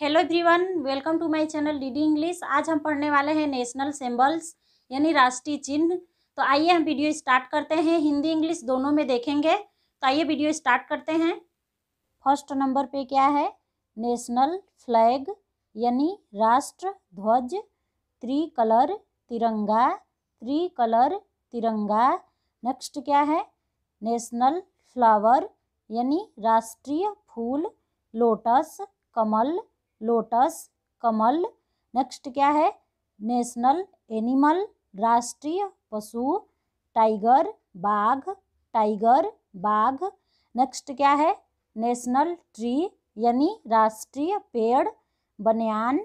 hello everyone welcome to my channel DD English आज हम पढ़ने वाले हैं नेशनल सिंबल्स यानी राष्ट्रीय चिन्ह तो आइए हम वीडियो स्टार्ट करते हैं हिंदी इंग्लिश दोनों में देखेंगे तो आइए वीडियो स्टार्ट करते हैं फर्स्ट नंबर पे क्या है नेशनल फ्लैग यानी राष्ट्र ध्वज त्रि कलर तिरंगा त्रि कलर तिरंगा नेक्स्ट क्या है नेशनल फ्लावर यानी राष्ट्रीय फूल लोटस कमल लोटस कमल नेक्स्ट क्या है नेशनल एनिमल राष्ट्रीय पशु टाइगर बाघ टाइगर बाघ नेक्स्ट क्या है नेशनल ट्री यानी राष्ट्रीय पेड़ बनियान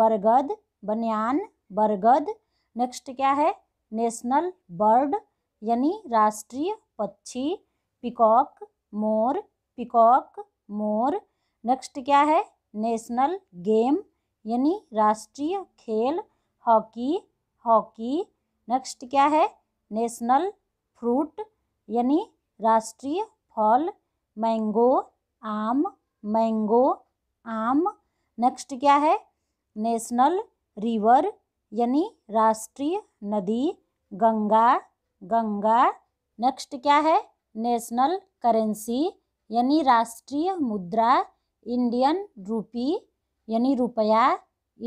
बरगद बनियान बरगद नेक्स्ट क्या है नेशनल बर्ड यानी राष्ट्रीय पक्षी पिकॉक मोर पिकॉक मोर नेक्स्ट क्या है नेशनल गेम यानी राष्ट्रीय खेल हॉकी हॉकी नेक्स्ट क्या है नेशनल फ्रूट यानी राष्ट्रीय फल मैंगो आम मैंगो आम नेक्स्ट क्या है नेशनल रिवर यानी राष्ट्रीय नदी गंगा गंगा नेक्स्ट क्या है नेशनल करेंसी यानी राष्ट्रीय मुद्रा इंडियन रूपी यानी रुपया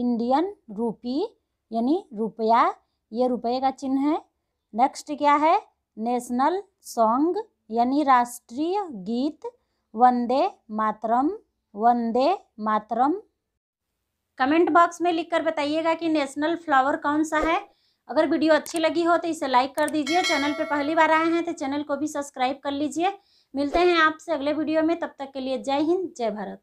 इंडियन रूपी यानी रुपया ये रुपये का चिन्ह है नेक्स्ट क्या है नेशनल सॉन्ग यानी राष्ट्रीय गीत वंदे मातरम वंदे मातरम कमेंट बॉक्स में लिखकर बताइएगा कि नेशनल फ्लावर कौन सा है अगर वीडियो अच्छी लगी हो तो इसे लाइक कर दीजिए चैनल पर पहली बार आए हैं तो चैनल को भी सब्सक्राइब कर लीजिए मिलते हैं आपसे अगले वीडियो में तब तक के लिए जय हिंद जय भारत